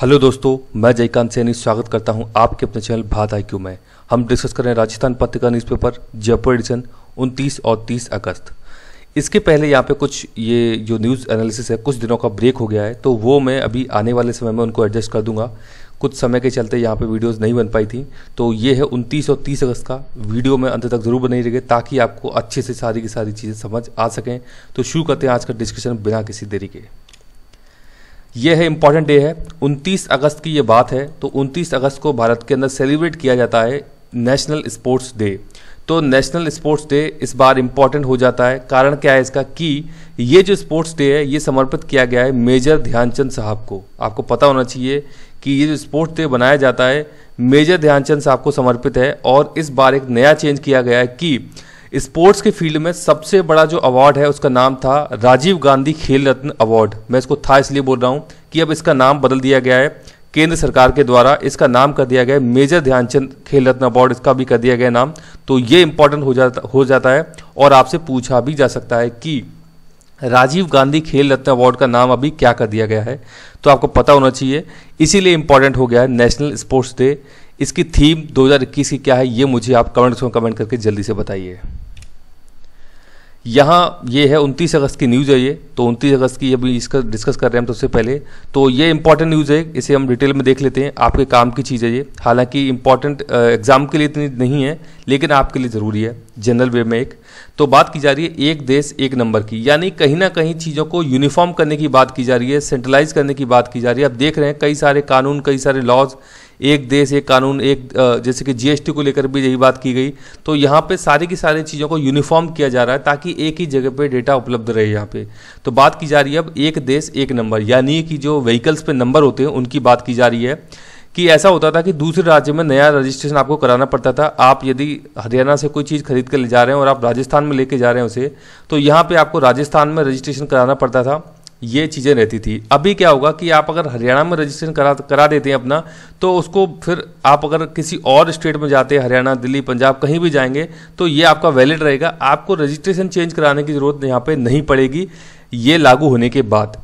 hello दोस्तों मैं जयकांत सैनी स्वागत करता हूं आपके अपने चैनल भारत आई में हम डिस्कस कर रहे हैं राजस्थान पत्रिका न्यूज़पेपर जयपुर एडिशन 29 और 30 अगस्त इसके पहले यहाँ पे कुछ ये जो न्यूज़ एनालिसिस है कुछ दिनों का ब्रेक हो गया है तो वो मैं अभी आने वाले समय में उनको एडजस्ट कर दूंगा कुछ समय के चलते यहाँ पे वीडियोस नहीं बन पाई थी तो ये है उनतीस और तीस अगस्त का वीडियो में अंत तक ज़रूर बने रहेंगे ताकि आपको अच्छे से सारी की सारी चीज़ें समझ आ सकें तो शुरू करते हैं आज का डिस्कशन बिना किसी देरी के ये है इम्पॉर्टेंट डे है 29 अगस्त की ये बात है तो 29 अगस्त को भारत के अंदर सेलिब्रेट किया जाता है नेशनल स्पोर्ट्स डे तो नेशनल स्पोर्ट्स डे इस बार इम्पॉर्टेंट हो जाता है कारण क्या है इसका कि ये जो स्पोर्ट्स डे है ये समर्पित किया गया है मेजर ध्यानचंद साहब को आपको पता होना चाहिए कि ये जो स्पोर्ट्स डे बनाया जाता है मेजर ध्यानचंद साहब को समर्पित है और इस बार एक नया चेंज किया गया है कि स्पोर्ट्स के फील्ड में सबसे बड़ा जो अवार्ड है उसका नाम था राजीव गांधी खेल रत्न अवार्ड मैं इसको था इसलिए बोल रहा हूँ कि अब इसका नाम बदल दिया गया है केंद्र सरकार के द्वारा इसका नाम कर दिया गया है मेजर ध्यानचंद खेल रत्न अवार्ड इसका भी कर दिया गया नाम तो ये इंपॉर्टेंट हो जाता हो जाता है और आपसे पूछा भी जा सकता है कि राजीव गांधी खेल रत्न अवार्ड का नाम अभी क्या कर दिया गया है तो आपको पता होना चाहिए इसीलिए इंपॉर्टेंट हो गया है नेशनल स्पोर्ट्स डे इसकी थीम 2021 की क्या है ये मुझे आप कमेंट्स में कमेंट करके जल्दी से बताइए यहाँ ये है उनतीस अगस्त की न्यूज़ है ये तो उनतीस अगस्त की अभी इसका डिस्कस कर रहे हैं हम तो सबसे पहले तो ये इंपॉर्टेंट न्यूज़ है इसे हम डिटेल में देख लेते हैं आपके काम की चीज़ है ये हालांकि इंपॉर्टेंट एग्जाम के लिए इतनी नहीं है लेकिन आपके लिए ज़रूरी है जनरल वे में एक तो बात की जा रही है एक देश एक नंबर की यानी कहीं ना कहीं चीज़ों को यूनिफॉर्म करने की बात की जा रही है सेंट्रलाइज करने की बात की जा रही है आप देख रहे हैं कई सारे कानून कई सारे लॉज एक देश एक कानून एक जैसे कि जीएसटी को लेकर भी यही बात की गई तो यहाँ पे सारी की सारी चीज़ों को यूनिफॉर्म किया जा रहा है ताकि एक ही जगह पे डेटा उपलब्ध रहे यहाँ पे तो बात की जा रही है अब एक देश एक नंबर यानी कि जो व्हीकल्स पे नंबर होते हैं उनकी बात की जा रही है कि ऐसा होता था कि दूसरे राज्य में नया रजिस्ट्रेशन आपको कराना पड़ता था आप यदि हरियाणा से कोई चीज़ खरीद कर ले जा रहे हैं और आप राजस्थान में लेके जा रहे हैं उसे तो यहाँ पे आपको राजस्थान में रजिस्ट्रेशन कराना पड़ता था ये चीज़ें रहती थी अभी क्या होगा कि आप अगर हरियाणा में रजिस्ट्रेशन करा करा देते हैं अपना तो उसको फिर आप अगर किसी और स्टेट में जाते हैं हरियाणा दिल्ली पंजाब कहीं भी जाएंगे तो ये आपका वैलिड रहेगा आपको रजिस्ट्रेशन चेंज कराने की ज़रूरत यहाँ पर नहीं पड़ेगी ये लागू होने के बाद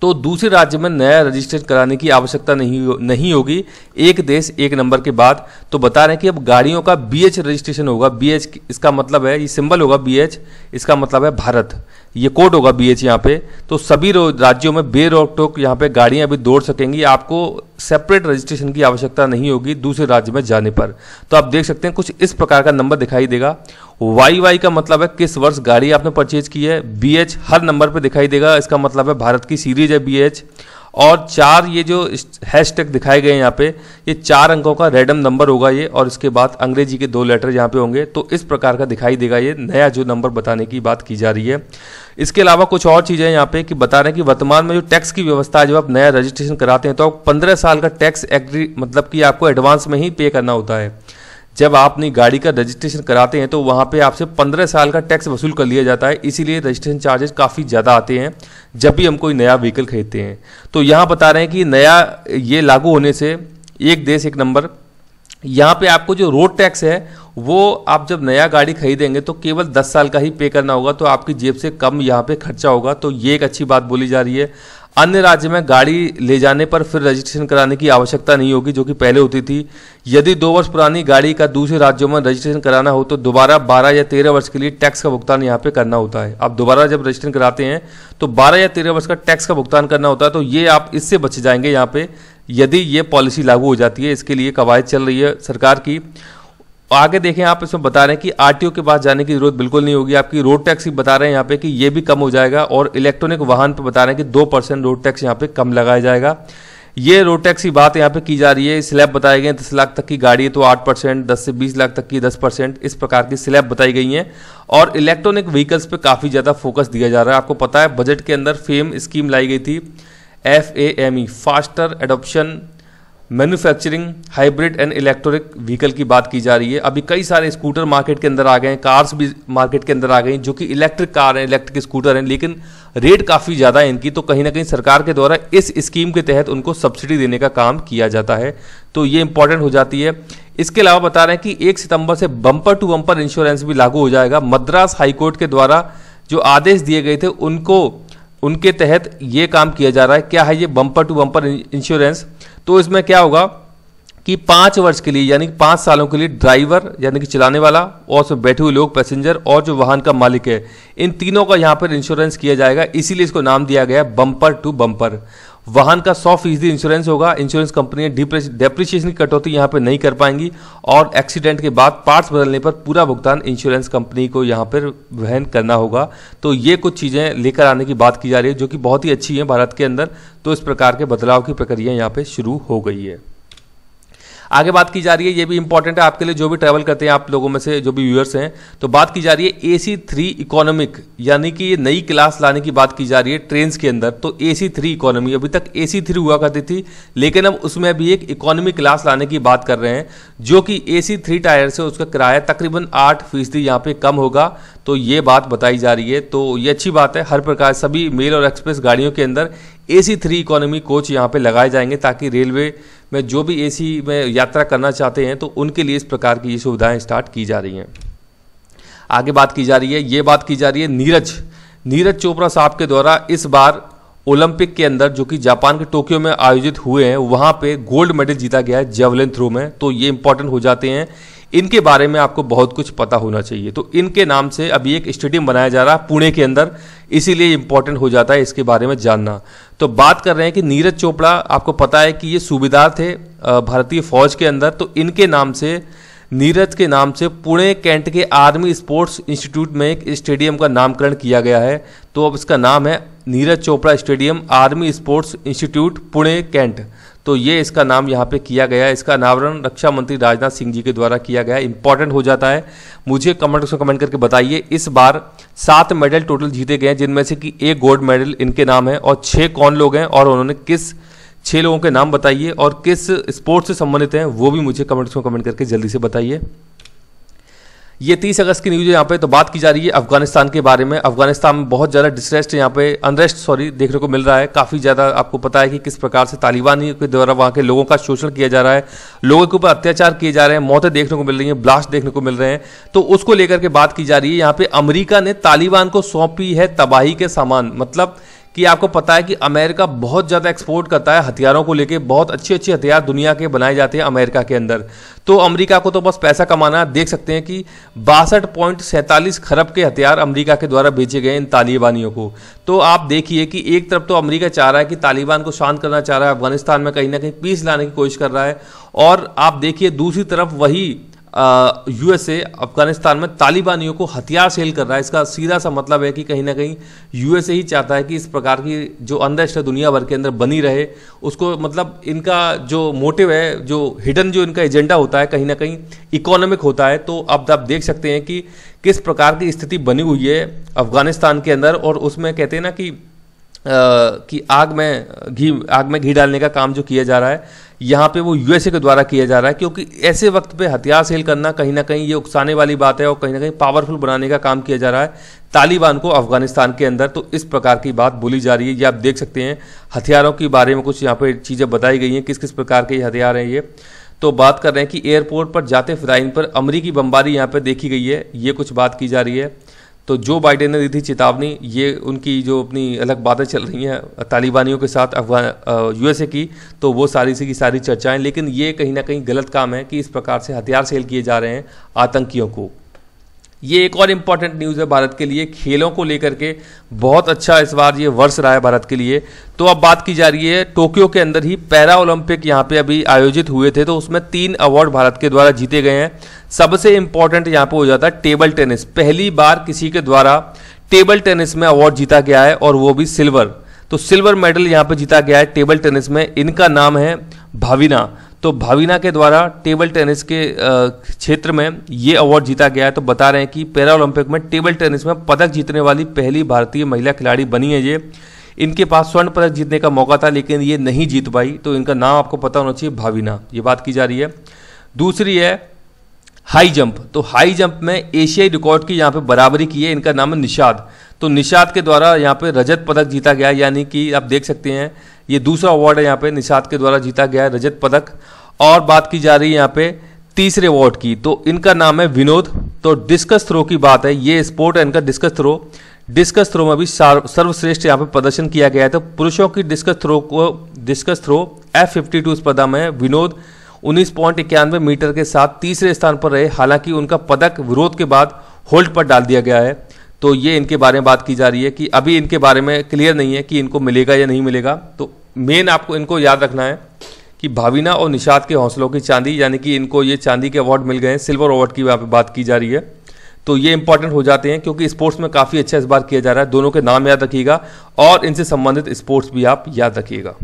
तो दूसरे राज्य में नया रजिस्ट्रेशन कराने की आवश्यकता नहीं हो, नहीं होगी एक देश एक नंबर के बाद तो बता रहे हैं कि अब गाड़ियों का बी एच रजिस्ट्रेशन होगा बी एच इसका मतलब है ये सिंबल होगा बी एच इसका मतलब है भारत ये कोड होगा बी एच यहाँ पे तो सभी राज्यों में बेरोक टोक यहाँ पे गाड़ियाँ अभी दौड़ सकेंगी आपको सेपरेट रजिस्ट्रेशन की आवश्यकता नहीं होगी दूसरे राज्य में जाने पर तो आप देख सकते हैं कुछ इस प्रकार का नंबर दिखाई देगा वाई वाई का मतलब है किस वर्ष गाड़ी आपने परचेज की है बी एच हर नंबर पर दिखाई देगा इसका मतलब है भारत की सीरीज है बी एच और चार ये जो हैश टैग दिखाए गए यहाँ पे ये चार अंकों का रैंडम नंबर होगा ये और इसके बाद अंग्रेजी के दो लेटर यहाँ पे होंगे तो इस प्रकार का दिखाई देगा ये नया जो नंबर बताने की बात की जा रही है इसके अलावा कुछ और चीज़ें यहाँ पे कि बता रहे हैं कि वर्तमान में जो टैक्स की व्यवस्था जब आप नया रजिस्ट्रेशन कराते हैं तो आप पंद्रह साल का टैक्स एग्री मतलब कि आपको एडवांस में ही पे करना होता है जब आप अपनी गाड़ी का रजिस्ट्रेशन कराते हैं तो वहाँ पे आपसे पंद्रह साल का टैक्स वसूल कर लिया जाता है इसीलिए रजिस्ट्रेशन चार्जेस काफ़ी ज़्यादा आते हैं जब भी हम कोई नया व्हीकल खरीदते हैं तो यहाँ बता रहे हैं कि नया ये लागू होने से एक देश एक नंबर यहाँ पे आपको जो रोड टैक्स है वो आप जब नया गाड़ी खरीदेंगे तो केवल 10 साल का ही पे करना होगा तो आपकी जेब से कम यहाँ पे खर्चा होगा तो ये एक अच्छी बात बोली जा रही है अन्य राज्य में गाड़ी ले जाने पर फिर रजिस्ट्रेशन कराने की आवश्यकता नहीं होगी जो कि पहले होती थी यदि दो वर्ष पुरानी गाड़ी का दूसरे राज्यों में रजिस्ट्रेशन कराना हो तो दोबारा बारह या तेरह वर्ष के लिए टैक्स का भुगतान यहाँ पे करना होता है आप दोबारा जब रजिस्ट्रेशन कराते हैं तो बारह या तेरह वर्ष का टैक्स का भुगतान करना होता है तो ये आप इससे बच जाएंगे यहाँ पे यदि ये पॉलिसी लागू हो जाती है इसके लिए कवायद चल रही है सरकार की आगे देखें आप इसमें बता रहे हैं कि आरटीओ के पास जाने की जरूरत बिल्कुल नहीं होगी आपकी रोड टैक्स ही बता रहे हैं यहाँ पे कि ये भी कम हो जाएगा और इलेक्ट्रॉनिक वाहन पे बता रहे हैं कि दो परसेंट रोड टैक्स यहाँ पे कम लगाया जाएगा ये रोड टैक्स की बात यहाँ पे की जा रही है स्लैब बताए गए दस लाख तक की गाड़ी है तो आठ परसेंट दस से बीस लाख तक की दस परसेंट इस प्रकार की स्लैब बताई गई है और इलेक्ट्रॉनिक व्हीकल्स पे काफ़ी ज़्यादा फोकस दिया जा रहा है आपको पता है बजट के अंदर फेम स्कीम लाई गई थी F A M E faster adoption manufacturing hybrid and electric vehicle की बात की जा रही है अभी कई सारे स्कूटर मार्केट के अंदर आ गए हैं कार्स भी मार्केट के अंदर आ गई जो कि इलेक्ट्रिक कार हैं इलेक्ट्रिक स्कूटर हैं लेकिन रेट काफ़ी ज़्यादा है इनकी तो कहीं ना कहीं सरकार के द्वारा इस स्कीम के तहत उनको सब्सिडी देने का काम किया जाता है तो ये इंपॉर्टेंट हो जाती है इसके अलावा बता रहे हैं कि एक सितंबर से बम्पर टू बम्पर इंश्योरेंस भी लागू हो जाएगा मद्रास हाईकोर्ट के द्वारा जो आदेश दिए गए थे उनको उनके तहत ये काम किया जा रहा है क्या है ये बम्पर टू बम्पर इंश्योरेंस तो इसमें क्या होगा कि पांच वर्ष के लिए यानी कि पांच सालों के लिए ड्राइवर यानी कि चलाने वाला और उसमें बैठे हुए लोग पैसेंजर और जो वाहन का मालिक है इन तीनों का यहां पर इंश्योरेंस किया जाएगा इसीलिए इसको नाम दिया गया बम्पर टू बम्पर वाहन का सौ फीसदी इंश्योरेंस होगा इंश्योरेंस कंपनियां डेप्रिशिएशन की कटौती यहां पर नहीं कर पाएंगी और एक्सीडेंट के बाद पार्ट्स बदलने पर पूरा भुगतान इंश्योरेंस कंपनी को यहां पर वहन करना होगा तो ये कुछ चीज़ें लेकर आने की बात की जा रही है जो कि बहुत ही अच्छी है भारत के अंदर तो इस प्रकार के बदलाव की प्रक्रिया यहाँ पर शुरू हो गई है आगे बात की जा रही है ये भी इंपॉर्टेंट है आपके लिए जो भी ट्रैवल करते हैं आप लोगों में से जो भी व्यूअर्स हैं तो बात की जा रही है ए सी थ्री इकोनॉमिक यानी कि ये नई क्लास लाने की बात की जा रही है ट्रेन के अंदर तो ए सी थ्री इकोनॉमी अभी तक ए सी थ्री हुआ करती थी लेकिन अब उसमें भी एक इकोनॉमी क्लास लाने की बात कर रहे हैं जो कि ए सी थ्री टायर से उसका किराया तकरीबन आठ फीसदी यहाँ पे कम होगा तो ये बात बताई जा रही है तो ये अच्छी बात है हर प्रकार सभी मेल और एक्सप्रेस गाड़ियों के अंदर A C three economy coach यहाँ पे लगाए जाएंगे ताकि रेलवे में जो भी एसी में यात्रा करना चाहते हैं तो उनके लिए इस प्रकार की ये सुविधाएं स्टार्ट की जा रही हैं आगे बात की जा रही है ये बात की जा रही है नीरज नीरज चोपड़ा साहब के द्वारा इस बार ओलंपिक के अंदर जो कि जापान के टोक्यो में आयोजित हुए हैं वहाँ पे गोल्ड मेडल जीता गया है जेवलिन थ्रो में तो ये इंपॉर्टेंट हो जाते हैं इनके बारे में आपको बहुत कुछ पता होना चाहिए तो इनके नाम से अभी एक स्टेडियम बनाया जा रहा है पुणे के अंदर इसीलिए इंपॉर्टेंट हो जाता है इसके बारे में जानना तो बात कर रहे हैं कि नीरज चोपड़ा आपको पता है कि ये सूबेदार थे भारतीय फौज के अंदर तो इनके नाम से नीरज के नाम से पुणे कैंट के आर्मी स्पोर्ट्स इंस्टीट्यूट में एक स्टेडियम का नामकरण किया गया है तो अब इसका नाम है Neeraj Chopra stadium army sports institute Pune cantt तो ये इसका नाम यहाँ पे किया गया है इसका अनावरण रक्षा मंत्री राजनाथ सिंह जी के द्वारा किया गया है इंपॉर्टेंट हो जाता है मुझे कमेंट में कमेंट करके बताइए इस बार सात मेडल टोटल जीते गए हैं जिनमें से कि एक गोल्ड मेडल इनके नाम है और छः कौन लोग हैं और उन्होंने किस छः लोगों के नाम बताइए और किस स्पोर्ट्स से संबंधित हैं वो भी मुझे कमेंट्स में कमेंट करके जल्दी से बताइए ये तीस अगस्त की न्यूज है यहाँ पे तो बात की जा रही है अफगानिस्तान के बारे में अफगानिस्तान में बहुत ज़्यादा डिस्ट्रेस्ट यहाँ पे अनरेस्ट सॉरी देखने को मिल रहा है काफ़ी ज़्यादा आपको पता है कि किस प्रकार से तालिबान के द्वारा वहां के लोगों का शोषण किया जा रहा है लोगों के ऊपर अत्याचार किए जा रहे हैं मौतें देखने को मिल रही है ब्लास्ट देखने को मिल रहे हैं तो उसको लेकर के बात की जा रही है यहाँ पे अमरीका ने तालिबान को सौंपी है तबाही के सामान मतलब कि आपको पता है कि अमेरिका बहुत ज़्यादा एक्सपोर्ट करता है हथियारों को लेके बहुत अच्छे अच्छे हथियार दुनिया के बनाए जाते हैं अमेरिका के अंदर तो अमेरिका को तो बस पैसा कमाना है देख सकते हैं कि बासठ पॉइंट सैंतालीस खरब के हथियार अमेरिका के द्वारा भेजे गए इन तालिबानियों को तो आप देखिए कि एक तरफ तो अमरीका चाह रहा है कि तालिबान को शांत करना चाह रहा है अफगानिस्तान में कहीं ना कहीं पीस लाने की कोशिश कर रहा है और आप देखिए दूसरी तरफ वही यूएसए अफगानिस्तान में तालिबानियों को हथियार सेल कर रहा है इसका सीधा सा मतलब है कि कहीं ना कहीं यूएसए ही चाहता है कि इस प्रकार की जो अंधश्रद्धा दुनिया भर के अंदर बनी रहे उसको मतलब इनका जो मोटिव है जो हिडन जो इनका एजेंडा होता है कहीं ना कहीं इकोनॉमिक होता है तो अब आप देख सकते हैं कि किस प्रकार की स्थिति बनी हुई है अफगानिस्तान के अंदर और उसमें कहते हैं ना कि कि आग में घी आग में घी डालने का काम जो किया जा रहा है यहाँ पे वो यूएसए के द्वारा किया जा रहा है क्योंकि ऐसे वक्त पे हथियार सेल करना कहीं ना कहीं ये उकसाने वाली बात है और कहीं ना कहीं पावरफुल बनाने का काम किया जा रहा है तालिबान को अफगानिस्तान के अंदर तो इस प्रकार की बात बोली जा रही है ये आप देख सकते हैं हथियारों के बारे में कुछ यहाँ पर चीज़ें बताई गई हैं किस किस प्रकार के हथियार हैं ये तो बात कर रहे हैं कि एयरपोर्ट पर जाते फ्लाइन पर अमरीकी बमबारी यहाँ पर देखी गई है ये कुछ बात की जा रही है तो जो बाइडेन ने दी थी चेतावनी ये उनकी जो अपनी अलग बातें चल रही हैं तालिबानियों के साथ अफगान यूएसए की तो वो सारी सी की सारी चर्चाएं लेकिन ये कहीं ना कहीं गलत काम है कि इस प्रकार से हथियार सेल किए जा रहे हैं आतंकियों को ये एक और इम्पॉर्टेंट न्यूज़ है भारत के लिए खेलों को लेकर के बहुत अच्छा इस बार ये वर्ष रहा है भारत के लिए तो अब बात की जा रही है टोक्यो के अंदर ही पैरा ओलंपिक यहाँ पे अभी आयोजित हुए थे तो उसमें तीन अवार्ड भारत के द्वारा जीते गए हैं सबसे इम्पॉर्टेंट यहाँ पे हो जाता है टेबल टेनिस पहली बार किसी के द्वारा टेबल टेनिस में अवार्ड जीता गया है और वो भी सिल्वर तो सिल्वर मेडल यहाँ पे जीता गया है टेबल टेनिस में इनका नाम है भाविना तो भाविना के द्वारा टेबल टेनिस के क्षेत्र में ये अवार्ड जीता गया है तो बता रहे हैं कि पैरा ओलंपिक में टेबल टेनिस में पदक जीतने वाली पहली भारतीय महिला खिलाड़ी बनी है ये इनके पास स्वर्ण पदक जीतने का मौका था लेकिन ये नहीं जीत पाई तो इनका नाम आपको पता होना चाहिए भाविना ये बात की जा रही है दूसरी है हाई जंप तो हाई जंप में एशियाई रिकॉर्ड की यहाँ पे बराबरी की है इनका नाम है निषाद तो निषाद के द्वारा यहाँ पे रजत पदक जीता गया यानी कि आप देख सकते हैं ये दूसरा अवार्ड है यहाँ पे निषाद के द्वारा जीता गया है रजत पदक और बात की जा रही है यहाँ पे तीसरे अवार्ड की तो इनका नाम है विनोद तो डिस्कस थ्रो की बात है ये स्पोर्ट है इनका डिस्कस थ्रो डिस्कस थ्रो में भी सर्वश्रेष्ठ यहाँ पे प्रदर्शन किया गया है तो पुरुषों की डिस्कस थ्रो को discus throw F fifty two स्पर्धा में विनोद उन्नीस पॉइंट इक्यानवे मीटर के साथ तीसरे स्थान पर रहे हालांकि उनका पदक विरोध के बाद होल्ड पर डाल दिया गया है तो ये इनके बारे में बात की जा रही है कि अभी इनके बारे में क्लियर नहीं है कि इनको मिलेगा या नहीं मिलेगा तो मेन आपको इनको याद रखना है कि भावीना और निषाद के हौसलों की चांदी यानी कि इनको ये चांदी के अवार्ड मिल गए सिल्वर अवार्ड की यहाँ पे बात की जा रही है तो ये इंपॉर्टेंट हो जाते हैं क्योंकि स्पोर्ट्स में काफ़ी अच्छा इस बार किया जा रहा है दोनों के नाम याद रखिएगा और इनसे संबंधित स्पोर्ट्स भी आप याद रखिएगा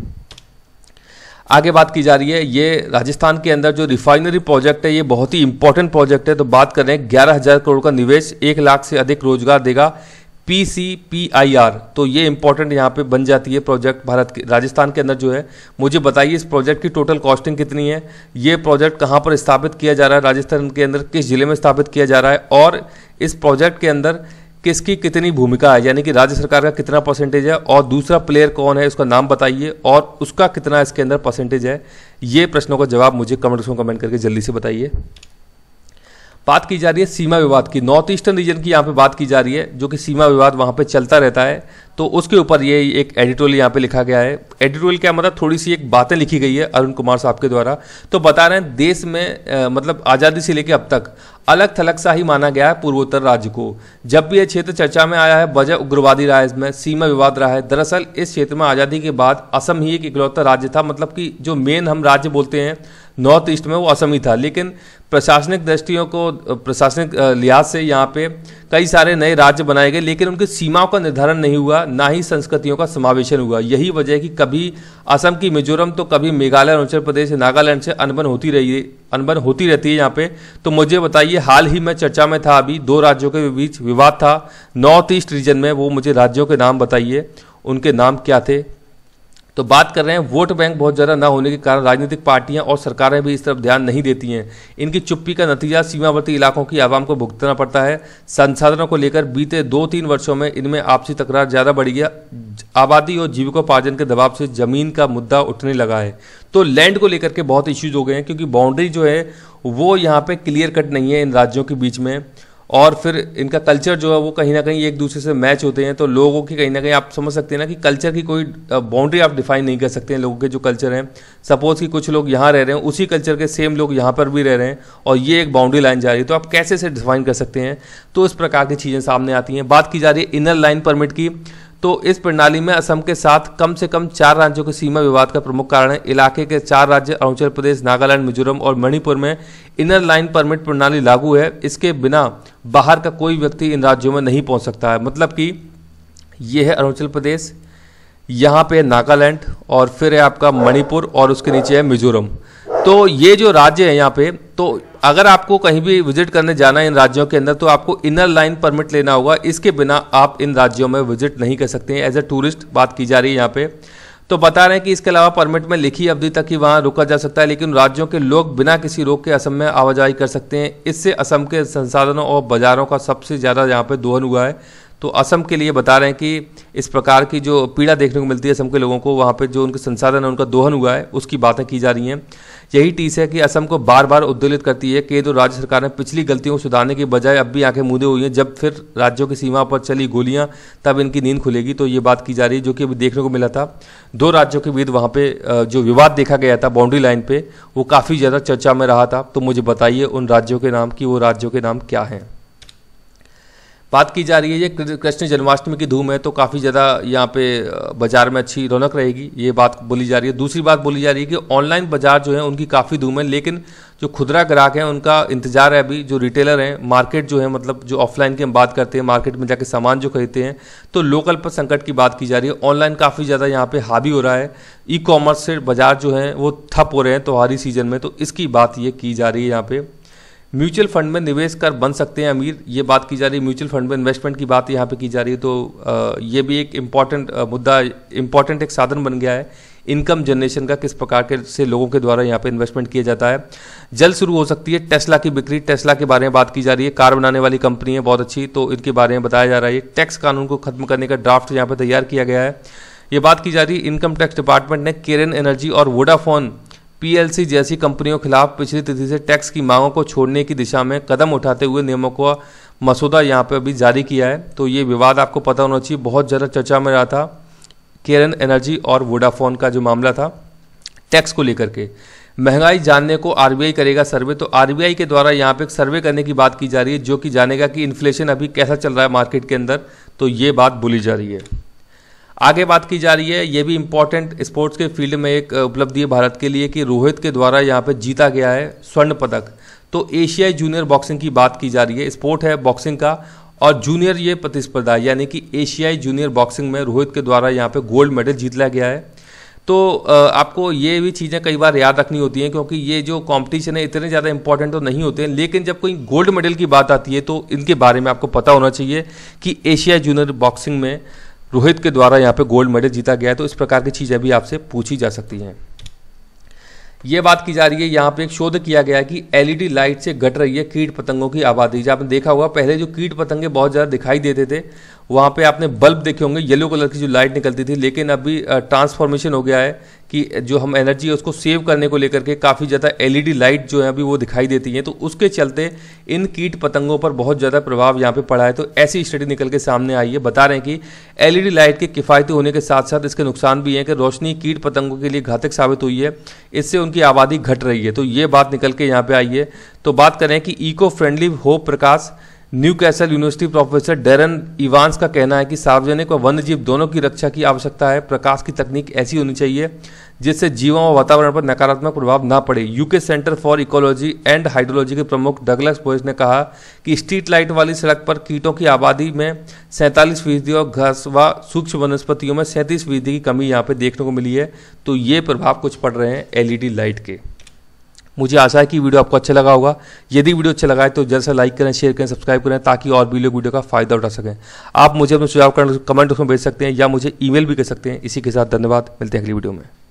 आगे बात की जा रही है ये राजस्थान के अंदर जो रिफाइनरी प्रोजेक्ट है ये बहुत ही इंपॉर्टेंट प्रोजेक्ट है तो बात करें ग्यारह हज़ार करोड़ का निवेश एक लाख से अधिक रोजगार देगा P C P I R तो ये इंपॉर्टेंट यहाँ पे बन जाती है प्रोजेक्ट भारत के राजस्थान के अंदर जो है मुझे बताइए इस प्रोजेक्ट की टोटल कॉस्टिंग कितनी है ये प्रोजेक्ट कहाँ पर स्थापित किया जा रहा है राजस्थान के अंदर किस जिले में स्थापित किया जा रहा है और इस प्रोजेक्ट के अंदर किसकी कितनी भूमिका है यानी कि राज्य सरकार का कितना परसेंटेज है और दूसरा प्लेयर कौन है उसका नाम बताइए और उसका कितना इसके अंदर परसेंटेज है ये प्रश्नों का जवाब मुझे कमेंट्स में कमेंट करके जल्दी से बताइए बात की जा रही है सीमा विवाद की नॉर्थ ईस्टर्न रीजन की यहाँ पे बात की जा रही है जो कि सीमा विवाद वहाँ पे चलता रहता है तो उसके ऊपर ये एक एडिटोरियल यहाँ पे लिखा गया है एडिटोरियल क्या मतलब थोड़ी सी एक बातें लिखी गई है अरुण कुमार साहब के द्वारा तो बता रहे हैं देश में आ, मतलब आज़ादी से लेकर अब तक अलग थलग सा ही माना गया है पूर्वोत्तर राज्य को जब भी यह क्षेत्र चर्चा में आया है वजह उग्रवादी है में सीमा विवाद रहा है दरअसल इस क्षेत्र में आज़ादी के बाद असम ही एक इकलौता राज्य था मतलब कि जो मेन हम राज्य बोलते हैं नॉर्थ ईस्ट में वो असम ही था लेकिन प्रशासनिक दृष्टियों को प्रशासनिक लिहाज से यहाँ पे कई सारे नए राज्य बनाए गए लेकिन उनकी सीमाओं का निर्धारण नहीं हुआ ना ही संस्कृतियों का समावेशन हुआ यही वजह है कि कभी असम की मिजोरम तो कभी मेघालय अरुणाचल प्रदेश नागालैंड से अनबन होती रही है अनबन होती रहती है यहाँ पे तो मुझे बताइए हाल ही में चर्चा में था अभी दो राज्यों के बीच विवाद था नॉर्थ ईस्ट रीजन में वो मुझे राज्यों के नाम बताइए उनके नाम क्या थे तो बात कर रहे हैं वोट बैंक बहुत ज़्यादा ना होने के कारण राजनीतिक पार्टियां और सरकारें भी इस तरफ ध्यान नहीं देती हैं इनकी चुप्पी का नतीजा सीमावर्ती इलाकों की आवाम को भुगतना पड़ता है संसाधनों को लेकर बीते दो तीन वर्षों में इनमें आपसी तकरार ज़्यादा बढ़ गया आबादी और जीविकोपार्जन के दबाव से ज़मीन का मुद्दा उठने लगा है तो लैंड को लेकर के बहुत इश्यूज हो गए हैं क्योंकि बाउंड्री जो है वो यहाँ पे क्लियर कट नहीं है इन राज्यों के बीच में और फिर इनका कल्चर जो है वो कहीं ना कहीं एक दूसरे से मैच होते हैं तो लोगों की कहीं ना कहीं आप समझ सकते हैं ना कि कल्चर की कोई बाउंड्री आप डिफाइन नहीं कर सकते हैं लोगों के जो कल्चर हैं सपोज़ कि कुछ लोग यहाँ रह रहे हैं उसी कल्चर के सेम लोग यहाँ पर भी रह रहे हैं और ये एक बाउंड्री लाइन जा रही है तो आप कैसे इसे डिफाइन कर सकते हैं तो इस प्रकार की चीज़ें सामने आती हैं बात की जा रही है इनर लाइन परमिट की तो इस प्रणाली में असम के साथ कम से कम चार राज्यों के सीमा विवाद का प्रमुख कारण है इलाके के चार राज्य अरुणाचल प्रदेश नागालैंड मिजोरम और मणिपुर में इनर लाइन परमिट प्रणाली लागू है इसके बिना बाहर का कोई व्यक्ति इन राज्यों में नहीं पहुंच सकता है मतलब कि यह है अरुणाचल प्रदेश यहाँ पे नागालैंड और फिर है आपका मणिपुर और उसके नीचे है मिजोरम तो ये जो राज्य है यहाँ पे तो अगर आपको कहीं भी विजिट करने जाना है इन राज्यों के अंदर तो आपको इनर लाइन परमिट लेना होगा इसके बिना आप इन राज्यों में विजिट नहीं कर सकते हैं एज ए टूरिस्ट बात की जा रही है यहाँ पे तो बता रहे हैं कि इसके अलावा परमिट में लिखी अवधि तक ही वहाँ रुका जा सकता है लेकिन राज्यों के लोग बिना किसी रोक के असम में आवाजाही कर सकते हैं इससे असम के संसाधनों और बाजारों का सबसे ज़्यादा यहाँ पे दोहन हुआ है तो असम के लिए बता रहे हैं कि इस प्रकार की जो पीड़ा देखने को मिलती है असम के लोगों को वहाँ पर जो उनके संसाधन है उनका दोहन हुआ है उसकी बातें की जा रही हैं यही टीस है कि असम को बार बार उद्दलित करती है केंद्र और राज्य सरकार ने पिछली गलतियों को सुधारने की बजाय अब भी आंखें मूंदे हुई हैं जब फिर राज्यों की सीमा पर चली गोलियां तब इनकी नींद खुलेगी तो ये बात की जा रही है जो कि अभी देखने को मिला था दो राज्यों के बीच वहाँ पे जो विवाद देखा गया था बाउंड्री लाइन पे वो काफ़ी ज़्यादा चर्चा में रहा था तो मुझे बताइए उन राज्यों के नाम कि वो राज्यों के नाम क्या हैं बात की जा रही है ये कृष्ण जन्माष्टमी की धूम है तो काफ़ी ज़्यादा यहाँ पे बाज़ार में अच्छी रौनक रहेगी ये बात बोली जा रही है दूसरी बात बोली जा रही है कि ऑनलाइन बाज़ार जो है उनकी काफ़ी धूम है लेकिन जो खुदरा ग्राहक हैं उनका इंतजार है अभी जो रिटेलर हैं मार्केट जो है मतलब जो ऑफलाइन की हम बात करते हैं मार्केट में जाके सामान जो खरीदते हैं तो लोकल पर संकट की बात की जा रही है ऑनलाइन काफ़ी ज़्यादा यहाँ पे हावी हो रहा है ई कॉमर्स से बाज़ार जो है वो ठप हो रहे हैं त्योहारी सीजन में तो इसकी बात ये की जा रही है यहाँ पर म्यूचुअल फंड में निवेश कर बन सकते हैं अमीर ये बात की जा रही है म्यूचुअल फंड में इन्वेस्टमेंट की बात यहाँ पे की जा रही है तो ये भी एक इम्पॉर्टेंट मुद्दा इम्पॉर्टेंट एक साधन बन गया है इनकम जनरेशन का किस प्रकार के से लोगों के द्वारा यहाँ पे इन्वेस्टमेंट किया जाता है जल्द शुरू हो सकती है टेस्ला की बिक्री टेस्ला के बारे में बात की जा रही है कार बनाने वाली कंपनी है बहुत अच्छी तो इनके बारे में बताया जा रहा है टैक्स कानून को खत्म करने का ड्राफ्ट यहाँ पर तैयार किया गया है ये बात की जा रही है इनकम टैक्स डिपार्टमेंट ने केरन एनर्जी और वोडाफोन पीएलसी जैसी कंपनियों के खिलाफ पिछली तिथि से टैक्स की मांगों को छोड़ने की दिशा में कदम उठाते हुए नियमों का मसौदा यहाँ पर अभी जारी किया है तो ये विवाद आपको पता होना चाहिए बहुत ज़्यादा चर्चा में रहा था केरन एनर्जी और वोडाफोन का जो मामला था टैक्स को लेकर के महंगाई जानने को आरबीआई करेगा सर्वे तो आरबीआई के द्वारा यहाँ पे एक सर्वे करने की बात की जा रही है जो कि जानेगा कि इन्फ्लेशन अभी कैसा चल रहा है मार्केट के अंदर तो ये बात बोली जा रही है आगे बात की जा रही है ये भी इम्पोर्टेंट स्पोर्ट्स के फील्ड में एक उपलब्धि है भारत के लिए कि रोहित के द्वारा यहाँ पे जीता गया है स्वर्ण पदक तो एशियाई जूनियर बॉक्सिंग की बात की जा रही है स्पोर्ट है बॉक्सिंग का और जूनियर ये प्रतिस्पर्धा यानी कि एशियाई जूनियर बॉक्सिंग में रोहित के द्वारा यहाँ पे गोल्ड मेडल जीत लिया गया है तो आपको ये भी चीज़ें कई बार याद रखनी होती हैं क्योंकि ये जो कंपटीशन है इतने ज़्यादा इंपॉर्टेंट तो नहीं होते हैं लेकिन जब कोई गोल्ड मेडल की बात आती है तो इनके बारे में आपको पता होना चाहिए कि एशिया जूनियर बॉक्सिंग में रोहित के द्वारा यहाँ पे गोल्ड मेडल जीता गया है तो इस प्रकार की चीज़ें भी आपसे पूछी जा सकती हैं ये बात की जा रही है यहाँ पे एक शोध किया गया है कि एलईडी लाइट से घट रही है कीट पतंगों की आबादी जो आपने देखा होगा पहले जो कीट पतंगे बहुत ज़्यादा दिखाई देते थे वहाँ पे आपने बल्ब देखे होंगे येलो कलर की जो लाइट निकलती थी लेकिन अभी ट्रांसफॉर्मेशन हो गया है कि जो हम एनर्जी है उसको सेव करने को लेकर के काफ़ी ज़्यादा एलईडी लाइट जो है अभी वो दिखाई देती है तो उसके चलते इन कीट पतंगों पर बहुत ज़्यादा प्रभाव यहाँ पे पड़ा है तो ऐसी स्टडी निकल के सामने आई है बता रहे हैं कि एलईडी लाइट के किफ़ायती होने के साथ साथ इसके नुकसान भी हैं कि रोशनी कीट पतंगों के लिए घातक साबित हुई है इससे उनकी आबादी घट रही है तो ये बात निकल के यहाँ पर आई है तो बात करें कि इको फ्रेंडली हो प्रकाश Newcastle university professor Darren Evans का कहना है कि सार्वजनिक व वन्य जीव दोनों की रक्षा की आवश्यकता है प्रकाश की तकनीक ऐसी होनी चाहिए जिससे जीवों व वातावरण पर नकारात्मक प्रभाव ना पड़े UK centre for ecology and hydrology के प्रमुख डगलस पोइस ने कहा कि स्ट्रीट लाइट वाली सड़क पर कीटों की आबादी में सैंतालीस फीसदी और घास व सूक्ष्म वनस्पतियों में सैंतीस फीसदी की कमी यहाँ पर देखने को मिली है तो ये प्रभाव कुछ पड़ रहे हैं एलईडी लाइट के मुझे आशा है कि वीडियो आपको अच्छा लगा होगा यदि वीडियो अच्छा लगा है तो जल्द से लाइक करें शेयर करें सब्सक्राइब करें ताकि और भी लोग वीडियो का फायदा उठा सकें आप मुझे अपने सुझाव कमेंट उसमें भेज सकते हैं या मुझे ईमेल भी कर सकते हैं इसी के साथ धन्यवाद मिलते हैं अगली वीडियो में